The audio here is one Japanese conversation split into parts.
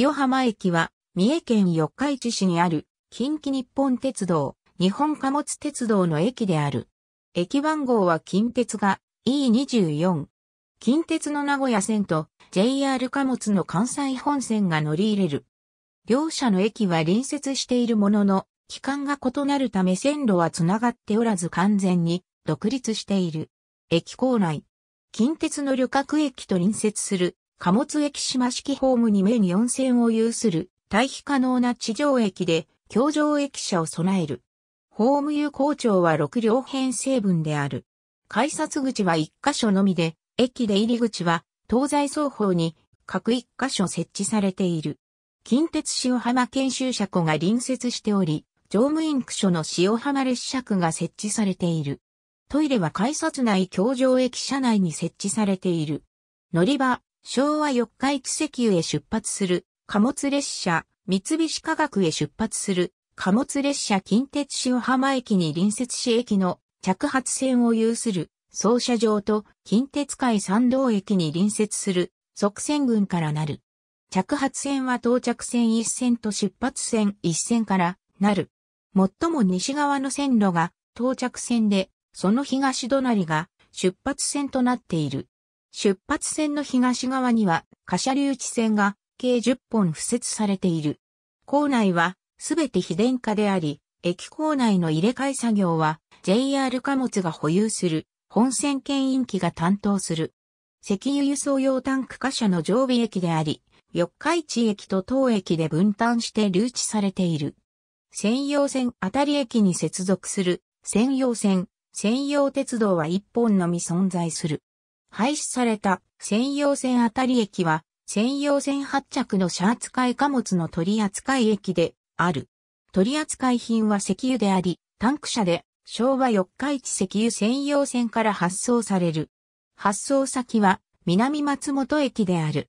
塩浜駅は、三重県四日市市にある、近畿日本鉄道、日本貨物鉄道の駅である。駅番号は近鉄が E24。近鉄の名古屋線と JR 貨物の関西本線が乗り入れる。両社の駅は隣接しているものの、期間が異なるため線路は繋がっておらず完全に独立している。駅構内。近鉄の旅客駅と隣接する貨物駅島式ホームに面4線を有する、対避可能な地上駅で、橋上駅舎を備える。ホーム有効庁は6両編成分である。改札口は1箇所のみで、駅で入り口は、東西双方に、各1箇所設置されている。近鉄塩浜研修車庫が隣接しており、乗務員区所の塩浜列車区が設置されている。トイレは改札内橋上駅舎内に設置されている。乗り場、昭和四日市石油へ出発する貨物列車、三菱化学へ出発する貨物列車近鉄塩浜駅に隣接し駅の着発線を有する操車場と近鉄海山道駅に隣接する側線群からなる。着発線は到着線一線と出発線一線からなる。最も西側の線路が到着線で、その東隣が出発線となっている。出発線の東側には、貨車留置線が計10本付設されている。構内は、すべて非電化であり、駅構内の入れ替え作業は、JR 貨物が保有する、本線牽引機が担当する。石油輸送用タンク貨車の常備駅であり、四日市駅と当駅で分担して留置されている。専用線あたり駅に接続する専用線、専用鉄道は一本のみ存在する。廃止された専用線あたり駅は、専用線発着の車扱い貨物の取扱駅である。取扱品は石油であり、タンク車で昭和四日市石油専用線から発送される。発送先は南松本駅である。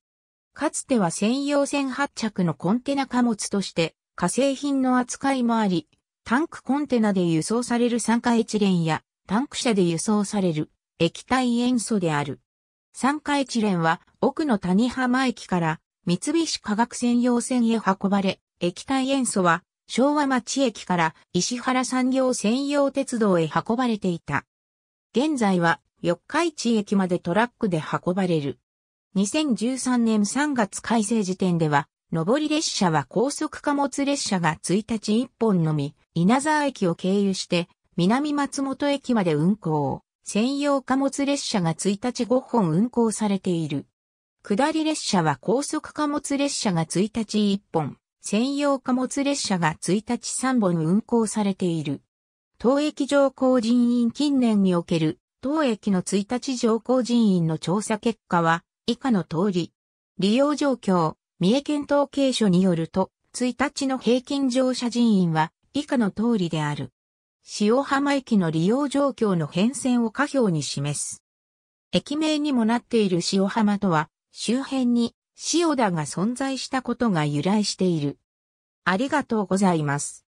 かつては専用線発着のコンテナ貨物として化成品の扱いもあり、タンクコンテナで輸送される酸化エチレンやタンク車で輸送される液体塩素である。三回地連は奥の谷浜駅から三菱化学専用線へ運ばれ、液体塩素は昭和町駅から石原産業専用鉄道へ運ばれていた。現在は四日市駅までトラックで運ばれる。2013年3月改正時点では、上り列車は高速貨物列車が1日1本のみ、稲沢駅を経由して、南松本駅まで運行。専用貨物列車が1日5本運行されている。下り列車は高速貨物列車が1日1本、専用貨物列車が1日3本運行されている。当駅乗降人員近年における当駅の1日乗降人員の調査結果は以下の通り。利用状況、三重県統計所によると、1日の平均乗車人員は以下の通りである。塩浜駅の利用状況の変遷を下表に示す。駅名にもなっている塩浜とは、周辺に塩田が存在したことが由来している。ありがとうございます。